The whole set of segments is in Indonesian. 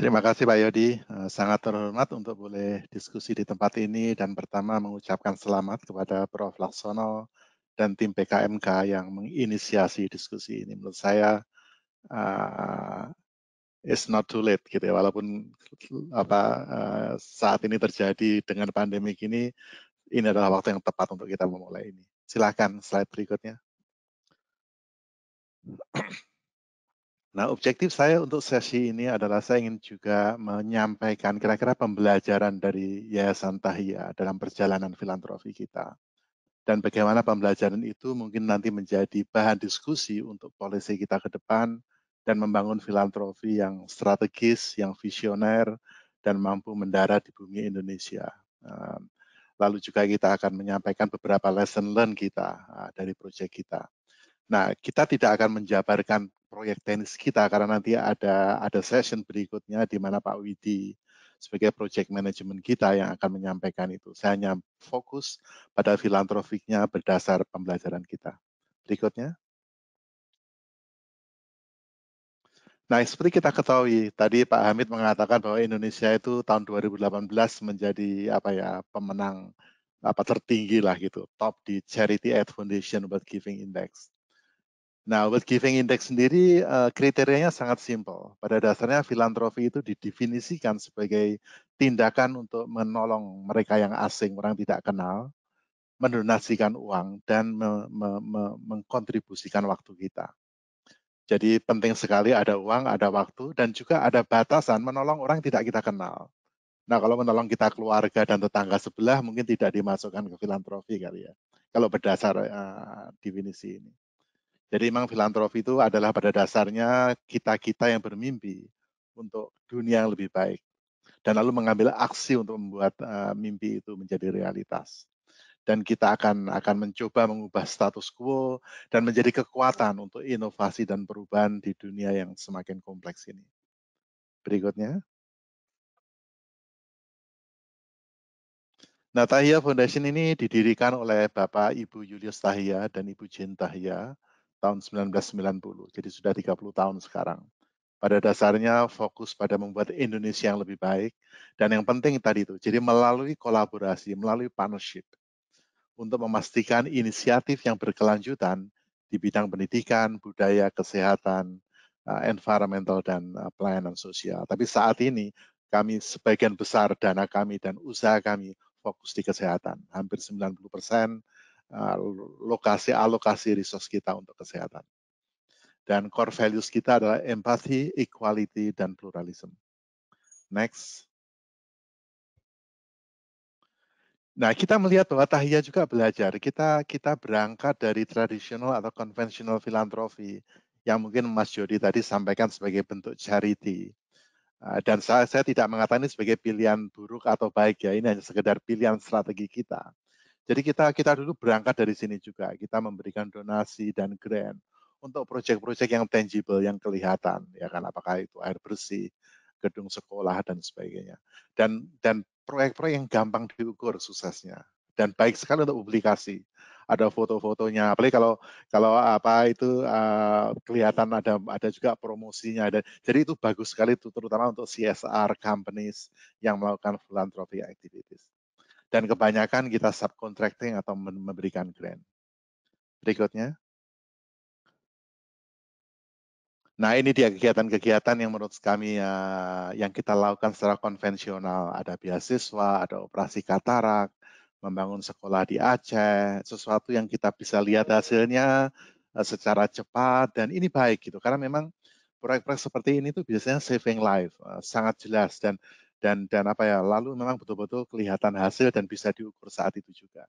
Terima kasih Pak Yodi, eh, sangat terhormat untuk boleh diskusi di tempat ini dan pertama mengucapkan selamat kepada Prof. Laksono dan tim PKMK yang menginisiasi diskusi ini. Menurut saya uh, it's not too late gitu ya, walaupun apa uh, saat ini terjadi dengan pandemi ini, ini adalah waktu yang tepat untuk kita memulai ini. Silahkan slide berikutnya. Nah, objektif saya untuk sesi ini adalah saya ingin juga menyampaikan kira-kira pembelajaran dari Yayasan Tahia dalam perjalanan filantrofi kita. Dan bagaimana pembelajaran itu mungkin nanti menjadi bahan diskusi untuk polisi kita ke depan dan membangun filantrofi yang strategis, yang visioner, dan mampu mendarat di bumi Indonesia. Ehm, lalu juga kita akan menyampaikan beberapa lesson learn kita ah, dari proyek kita. Nah, kita tidak akan menjabarkan proyek tenis kita karena nanti ada ada session berikutnya di mana Pak Widi sebagai project management kita yang akan menyampaikan itu. Saya hanya fokus pada filantrofiknya berdasar pembelajaran kita. Berikutnya. Nah, seperti kita ketahui, tadi Pak Hamid mengatakan bahwa Indonesia itu tahun 2018 menjadi apa ya pemenang apa tertinggi lah gitu, top di Charity Aid Foundation World Giving Index. Nah, Wealth Giving Index sendiri uh, kriterianya sangat simpel. Pada dasarnya filantropi itu didefinisikan sebagai tindakan untuk menolong mereka yang asing, orang tidak kenal, mendonasikan uang dan me me me mengkontribusikan waktu kita. Jadi penting sekali ada uang, ada waktu, dan juga ada batasan menolong orang tidak kita kenal. Nah, kalau menolong kita keluarga dan tetangga sebelah mungkin tidak dimasukkan ke filantropi kali ya. Kalau berdasar uh, definisi ini. Jadi memang filantropi itu adalah pada dasarnya kita-kita yang bermimpi untuk dunia yang lebih baik dan lalu mengambil aksi untuk membuat uh, mimpi itu menjadi realitas. Dan kita akan akan mencoba mengubah status quo dan menjadi kekuatan untuk inovasi dan perubahan di dunia yang semakin kompleks ini. Berikutnya. Nah, Tahia Foundation ini didirikan oleh Bapak Ibu Julius Tahia dan Ibu Jin Tahia tahun 1990. Jadi sudah 30 tahun sekarang. Pada dasarnya fokus pada membuat Indonesia yang lebih baik dan yang penting tadi itu. Jadi melalui kolaborasi, melalui partnership untuk memastikan inisiatif yang berkelanjutan di bidang pendidikan, budaya, kesehatan, eh, environmental dan eh, pelayanan sosial. Tapi saat ini kami sebagian besar dana kami dan usaha kami fokus di kesehatan, hampir 90 persen Eh, lokasi alokasi resource kita untuk kesehatan. Dan core values kita adalah empathy, equality, dan pluralism. Next. Nah, kita melihat bahwa Tahia juga belajar. Kita kita berangkat dari tradisional atau konvensional filantropi yang mungkin Mas Jody tadi sampaikan sebagai bentuk charity. Eh, dan saya, saya tidak mengatakan ini sebagai pilihan buruk atau baik ya, ini hanya sekedar pilihan strategi kita. Jadi kita kita dulu berangkat dari sini juga. Kita memberikan donasi dan grant untuk proyek-proyek yang tangible, yang kelihatan, ya kan? Apakah itu air bersih, gedung sekolah dan sebagainya. Dan dan proyek-proyek yang gampang diukur suksesnya dan baik sekali untuk publikasi. Ada foto-fotonya. Apalagi kalau kalau apa itu uh, kelihatan ada ada juga promosinya. Dan, jadi itu bagus sekali itu terutama untuk CSR companies yang melakukan philanthropy activities. Dan kebanyakan kita subcontracting atau memberikan grant. Berikutnya. Nah, ini dia kegiatan-kegiatan yang menurut kami ya, yang kita lakukan secara konvensional. Ada beasiswa, ada operasi katarak, membangun sekolah di Aceh, sesuatu yang kita bisa lihat hasilnya eh, secara cepat dan ini baik gitu karena memang proyek-proyek seperti ini tuh biasanya saving life eh, sangat jelas dan dan dan apa ya lalu memang betul-betul kelihatan hasil dan bisa diukur saat itu juga.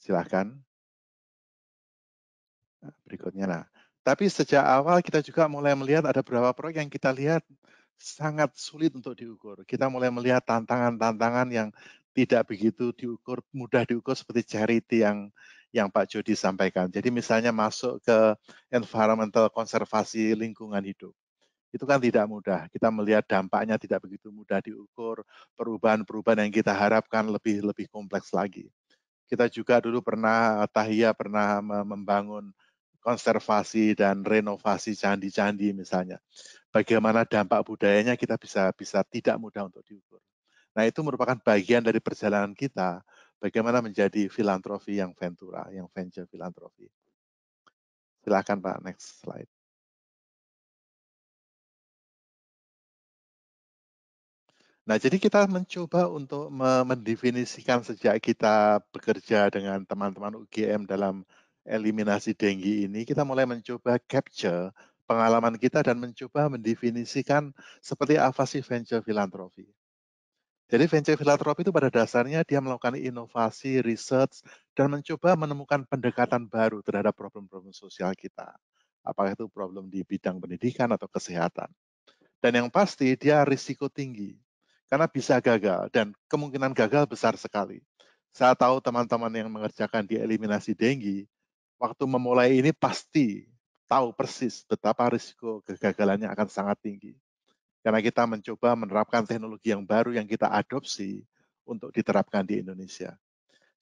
Silahkan. Nah, berikutnya nah. Tapi sejak awal kita juga mulai melihat ada beberapa proyek yang kita lihat sangat sulit untuk diukur. Kita mulai melihat tantangan-tantangan yang tidak begitu diukur, mudah diukur seperti charity yang yang Pak Jody sampaikan. Jadi misalnya masuk ke environmental konservasi lingkungan hidup itu kan tidak mudah. Kita melihat dampaknya tidak begitu mudah diukur. Perubahan-perubahan yang kita harapkan lebih lebih kompleks lagi. Kita juga dulu pernah Tahia pernah membangun konservasi dan renovasi candi-candi misalnya. Bagaimana dampak budayanya kita bisa bisa tidak mudah untuk diukur. Nah, itu merupakan bagian dari perjalanan kita bagaimana menjadi filantrofi yang ventura, yang venture filantrofi. Silakan Pak, next slide. Nah, jadi kita mencoba untuk mendefinisikan sejak kita bekerja dengan teman-teman UGM dalam eliminasi denggi ini, kita mulai mencoba capture pengalaman kita dan mencoba mendefinisikan seperti apa sih venture philanthropy Jadi venture philanthropy itu pada dasarnya dia melakukan inovasi, research, dan mencoba menemukan pendekatan baru terhadap problem-problem sosial kita. Apakah itu problem di bidang pendidikan atau kesehatan. Dan yang pasti dia risiko tinggi. Karena bisa gagal dan kemungkinan gagal besar sekali. Saya tahu teman-teman yang mengerjakan di eliminasi denggi, waktu memulai ini pasti tahu persis betapa risiko kegagalannya akan sangat tinggi. Karena kita mencoba menerapkan teknologi yang baru yang kita adopsi untuk diterapkan di Indonesia.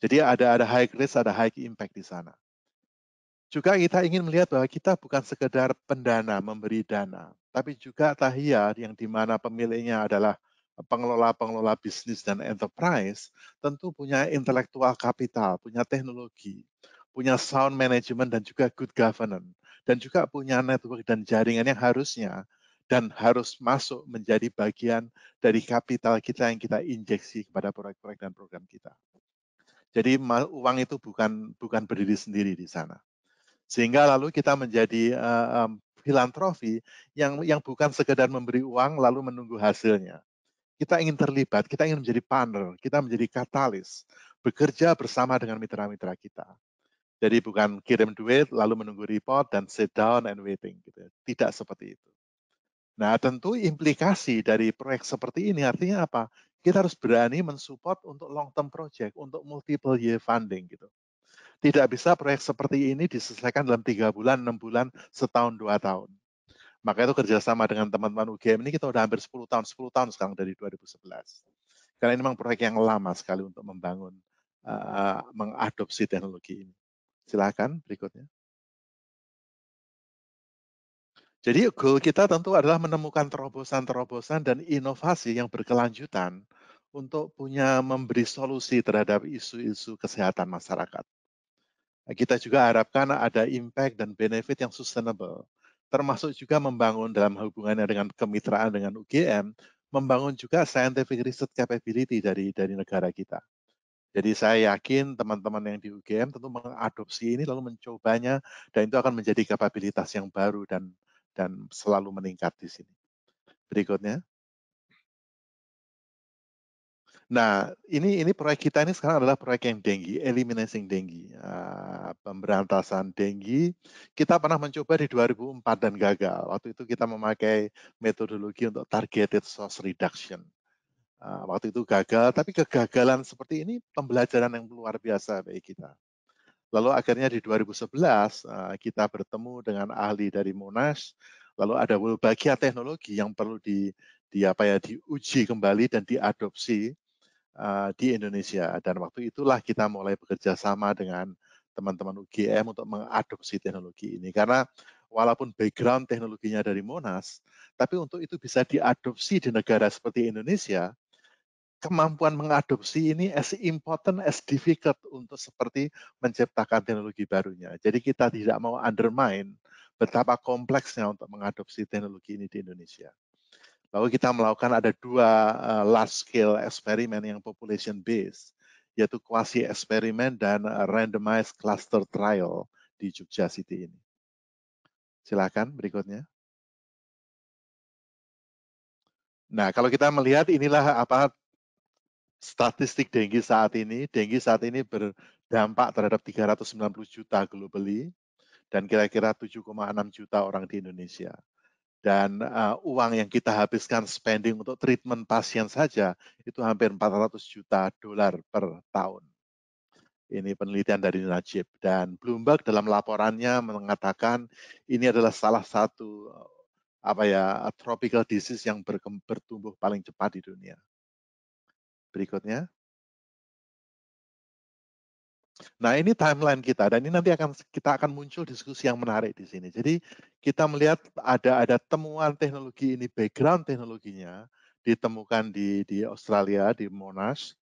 Jadi ada ada high risk, ada high impact di sana juga kita ingin melihat bahwa kita bukan sekedar pendana memberi dana, tapi juga tahiyah yang di mana pemiliknya adalah pengelola-pengelola bisnis dan enterprise tentu punya intelektual kapital, punya teknologi, punya sound management dan juga good governance dan juga punya network dan jaringan yang harusnya dan harus masuk menjadi bagian dari kapital kita yang kita injeksi kepada proyek-proyek dan program kita. Jadi uang itu bukan bukan berdiri sendiri di sana. Sehingga lalu kita menjadi uh, eh, um, filantrofi yang yang bukan sekedar memberi uang lalu menunggu hasilnya, kita ingin terlibat, kita ingin menjadi partner, kita menjadi katalis, bekerja bersama dengan mitra-mitra kita. Jadi bukan kirim duit lalu menunggu report dan sit down and waiting gitu. Tidak seperti itu. Nah, tentu implikasi dari proyek seperti ini artinya apa? Kita harus berani mensupport untuk long term project, untuk multiple year funding gitu. Tidak bisa proyek seperti ini diselesaikan dalam tiga bulan, enam bulan, setahun, dua tahun. Maka itu kerjasama dengan teman-teman UGM ini kita udah hampir 10 tahun, 10 tahun sekarang dari 2011. Karena ini memang proyek yang lama sekali untuk membangun, uh, mengadopsi teknologi ini. Silakan berikutnya. Jadi goal kita tentu adalah menemukan terobosan-terobosan dan inovasi yang berkelanjutan untuk punya memberi solusi terhadap isu-isu kesehatan masyarakat. Kita juga harapkan ada impact dan benefit yang sustainable termasuk juga membangun dalam hubungannya dengan kemitraan dengan UGM, membangun juga scientific research capability dari dari negara kita. Jadi saya yakin teman-teman yang di UGM tentu mengadopsi ini lalu mencobanya dan itu akan menjadi kapabilitas yang baru dan dan selalu meningkat di sini. Berikutnya. Nah, ini ini proyek kita ini sekarang adalah proyek yang denggi, eliminating denggi, uh, pemberantasan denggi. Kita pernah mencoba di 2004 dan gagal. Waktu itu kita memakai metodologi untuk targeted source reduction. Uh, waktu itu gagal, tapi kegagalan seperti ini pembelajaran yang luar biasa bagi kita. Lalu akhirnya di 2011 uh, ah, kita bertemu dengan ahli dari Monash, lalu ada berbagai teknologi yang perlu di di apa ya diuji kembali dan diadopsi Eh, di Indonesia. Dan waktu itulah kita mulai bekerja sama dengan teman-teman UGM untuk mengadopsi teknologi ini. Karena walaupun background teknologinya dari Monas, tapi untuk itu bisa diadopsi di negara seperti Indonesia, kemampuan mengadopsi ini as important as difficult untuk seperti menciptakan teknologi barunya. Jadi kita tidak mau undermine betapa kompleksnya untuk mengadopsi teknologi ini di Indonesia bahwa kita melakukan ada dua uh, large scale eksperimen yang population based yaitu quasi eksperimen dan eh, randomized cluster trial di Jogja City ini. Silakan berikutnya. Nah, kalau kita melihat inilah apa statistik dengue saat ini. Dengue saat ini berdampak terhadap 390 juta globally dan kira-kira 7,6 juta orang di Indonesia dan uh, uang yang kita habiskan spending untuk treatment pasien saja itu hampir 400 juta dolar per tahun. Ini penelitian dari Najib dan Bloomberg dalam laporannya mengatakan ini adalah salah satu eh, apa ya tropical disease yang bertumbuh paling cepat di dunia. Berikutnya. Nah, ini timeline kita dan ini nanti akan kita akan muncul diskusi yang menarik di sini. Jadi, kita melihat ada ada temuan teknologi ini background teknologinya ditemukan di di Australia di Monash.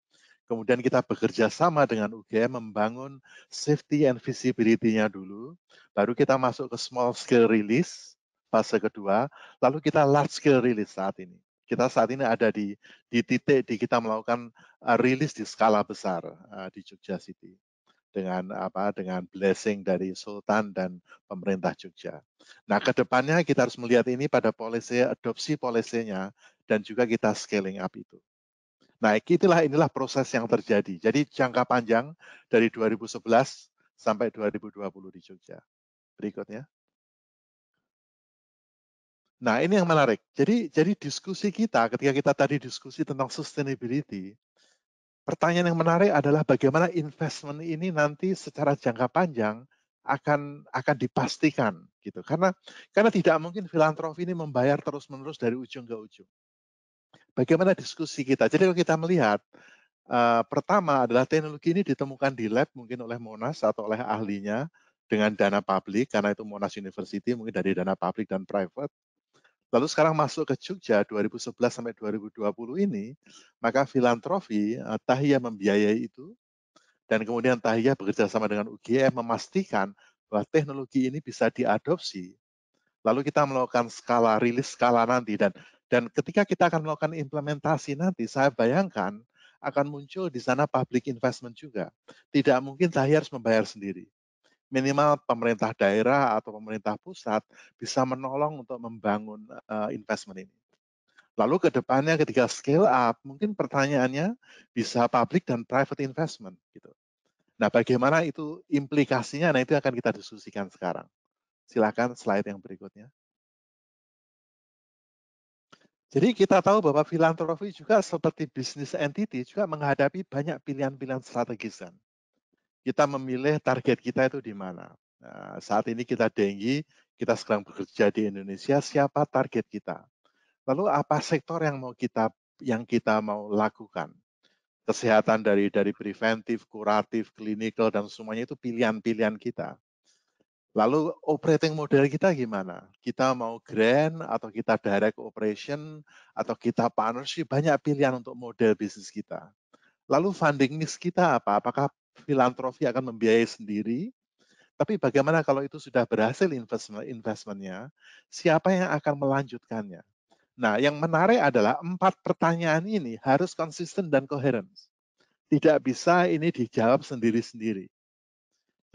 Kemudian kita bekerja sama dengan UGM membangun safety and visibility-nya dulu. Baru kita masuk ke small scale release fase kedua, lalu kita large scale release saat ini kita saat ini ada di di titik di kita melakukan uh, eh, rilis di skala besar uh, di Jogja City dengan apa dengan blessing dari Sultan dan pemerintah Jogja. Nah, kedepannya kita harus melihat ini pada polisi adopsi polisinya dan juga kita scaling up itu. Nah, itulah inilah proses yang terjadi. Jadi jangka panjang dari 2011 sampai 2020 di Jogja. Berikutnya. Nah, ini yang menarik. Jadi jadi diskusi kita ketika kita tadi diskusi tentang sustainability, pertanyaan yang menarik adalah bagaimana investment ini nanti secara jangka panjang akan akan dipastikan gitu karena karena tidak mungkin filantropi ini membayar terus menerus dari ujung ke ujung bagaimana diskusi kita jadi kalau kita melihat uh, pertama adalah teknologi ini ditemukan di lab mungkin oleh Monas atau oleh ahlinya dengan dana publik karena itu Monas University mungkin dari dana publik dan private Lalu sekarang masuk ke Jogja 2011 sampai 2020 ini, maka filantrofi eh, Tahia membiayai itu dan kemudian Tahia bekerja sama dengan UGM memastikan bahwa teknologi ini bisa diadopsi. Lalu kita melakukan skala rilis skala nanti dan dan ketika kita akan melakukan implementasi nanti, saya bayangkan akan muncul di sana public investment juga. Tidak mungkin Tahia harus membayar sendiri minimal pemerintah daerah atau pemerintah pusat bisa menolong untuk membangun uh, investment ini. Lalu ke depannya ketika scale up, mungkin pertanyaannya bisa public dan private investment gitu. Nah, bagaimana itu implikasinya? Nah, itu akan kita diskusikan sekarang. Silakan slide yang berikutnya. Jadi kita tahu bahwa filantropi juga seperti bisnis entity juga menghadapi banyak pilihan-pilihan strategis kan kita memilih target kita itu di mana. Nah, saat ini kita denggi, kita sekarang bekerja di Indonesia, siapa target kita? Lalu apa sektor yang mau kita yang kita mau lakukan? Kesehatan dari dari preventif, kuratif, klinikal dan semuanya itu pilihan-pilihan kita. Lalu operating model kita gimana? Kita mau grand atau kita direct operation atau kita partnership banyak pilihan untuk model bisnis kita. Lalu funding mix kita apa? Apakah filantrofi akan membiayai sendiri, tapi bagaimana kalau itu sudah berhasil investment investmentnya, siapa yang akan melanjutkannya? Nah, yang menarik adalah empat pertanyaan ini harus konsisten dan koheren. Tidak bisa ini dijawab sendiri-sendiri.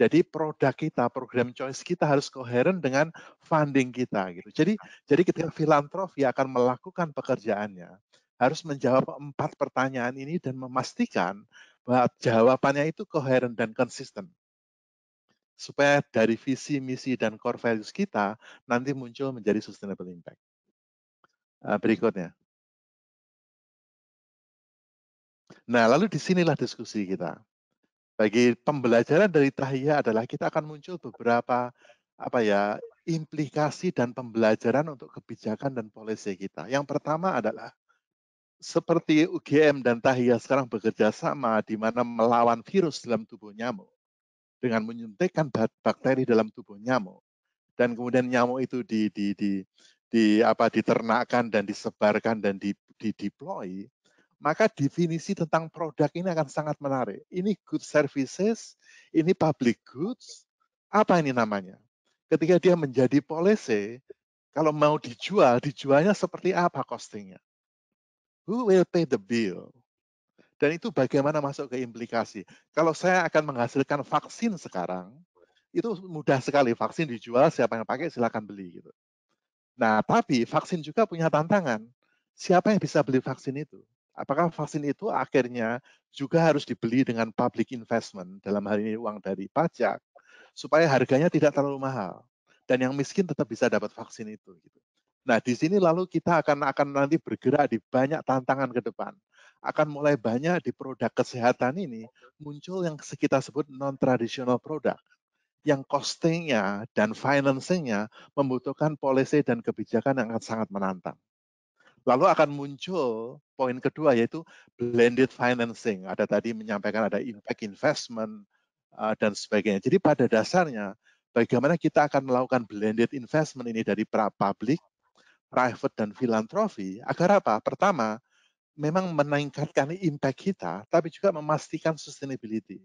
Jadi produk kita, program choice kita harus koheren dengan funding kita gitu. Jadi jadi ketika filantrofi akan melakukan pekerjaannya, harus menjawab empat pertanyaan ini dan memastikan bahwa jawabannya itu koheren dan konsisten. Supaya dari visi, misi, dan core values kita nanti muncul menjadi sustainable impact. Eh, berikutnya. Nah, lalu disinilah diskusi kita. Bagi pembelajaran dari tahiyah adalah kita akan muncul beberapa apa ya implikasi dan pembelajaran untuk kebijakan dan polisi kita. Yang pertama adalah seperti UGM dan Tahia sekarang bekerja sama di mana melawan virus dalam tubuh nyamuk dengan menyuntikkan bakteri dalam tubuh nyamuk dan kemudian nyamuk itu di di di, di apa diternakan dan disebarkan dan di, di deploy maka definisi tentang produk ini akan sangat menarik. Ini good services, ini public goods, apa ini namanya? Ketika dia menjadi policy, kalau mau dijual, dijualnya seperti apa costingnya? Who will pay the bill? Dan itu bagaimana masuk ke implikasi. Kalau saya akan menghasilkan vaksin sekarang, itu mudah sekali. Vaksin dijual, siapa yang pakai silakan beli. gitu. Nah, tapi vaksin juga punya tantangan. Siapa yang bisa beli vaksin itu? Apakah vaksin itu akhirnya juga harus dibeli dengan public investment, dalam hal ini uang dari pajak, supaya harganya tidak terlalu mahal. Dan yang miskin tetap bisa dapat vaksin itu. Gitu. Nah, di sini lalu kita akan akan nanti bergerak di banyak tantangan ke depan. Akan mulai banyak di produk kesehatan ini muncul yang kita sebut non traditional product yang costing-nya dan financing-nya membutuhkan policy dan kebijakan yang akan sangat menantang. Lalu akan muncul poin kedua yaitu blended financing. Ada tadi menyampaikan ada impact investment eh, dan sebagainya. Jadi pada dasarnya bagaimana kita akan melakukan blended investment ini dari pra public, private dan filantrofi agar apa? Pertama, memang meningkatkan impact kita, tapi juga memastikan sustainability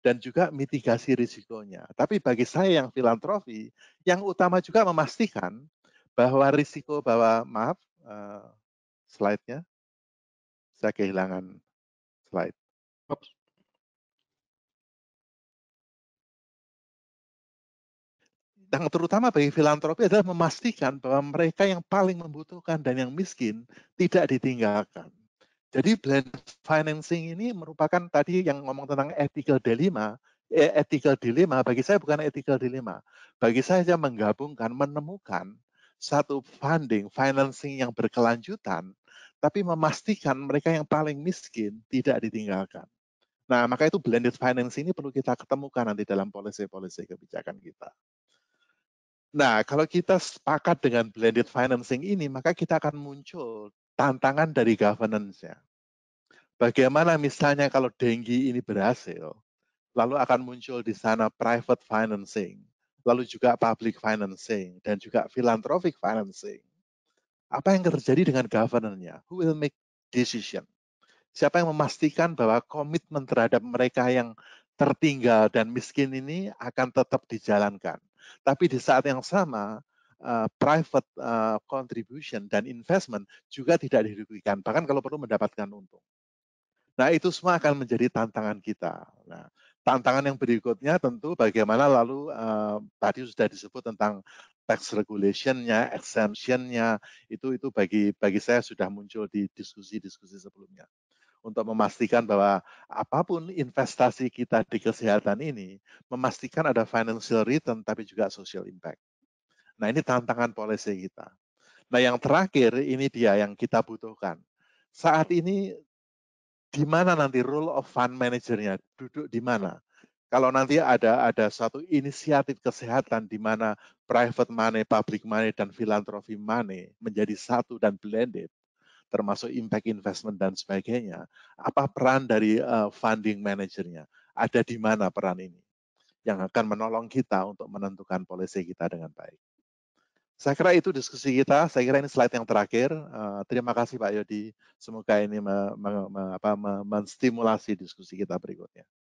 dan juga mitigasi risikonya. Tapi bagi saya yang filantrofi, yang utama juga memastikan bahwa risiko bahwa maaf uh, slide-nya saya kehilangan slide. Oops. yang terutama bagi filantropi adalah memastikan bahwa mereka yang paling membutuhkan dan yang miskin tidak ditinggalkan. Jadi blend financing ini merupakan tadi yang ngomong tentang ethical dilemma, eh, ethical dilemma bagi saya bukan ethical dilemma. Bagi saya saya menggabungkan, menemukan satu funding, financing yang berkelanjutan, tapi memastikan mereka yang paling miskin tidak ditinggalkan. Nah, maka itu blended finance ini perlu kita ketemukan nanti dalam polisi-polisi kebijakan kita. Nah, kalau kita sepakat dengan blended financing ini, maka kita akan muncul tantangan dari governance-nya. Bagaimana misalnya kalau Denggi ini berhasil, lalu akan muncul di sana private financing, lalu juga public financing, dan juga philanthropic financing. Apa yang terjadi dengan governance-nya? Who will make decision? Siapa yang memastikan bahwa komitmen terhadap mereka yang tertinggal dan miskin ini akan tetap dijalankan? Tapi di saat yang sama, Uh, private uh, contribution dan investment juga tidak dirugikan, bahkan kalau perlu mendapatkan untung. Nah, itu semua akan menjadi tantangan kita. Nah, tantangan yang berikutnya tentu bagaimana lalu uh, tadi sudah disebut tentang tax regulation-nya, exemption-nya, itu itu bagi bagi saya sudah muncul di diskusi-diskusi sebelumnya untuk memastikan bahwa apapun investasi kita di kesehatan ini, memastikan ada financial return tapi juga social impact. Nah ini tantangan policy kita. Nah yang terakhir ini dia yang kita butuhkan. Saat ini di mana nanti role of fund manajernya duduk di mana? Kalau nanti ada ada satu inisiatif kesehatan di mana private money, public money, dan philanthropy money menjadi satu dan blended, termasuk impact investment dan sebagainya, apa peran dari uh, funding manajernya? Ada di mana peran ini? Yang akan menolong kita untuk menentukan polisi kita dengan baik. Saya kira itu diskusi kita. Saya kira ini slide yang terakhir. Uh, terima kasih Pak Yodi. Semoga ini me, me, me, apa, me, menstimulasi diskusi kita berikutnya.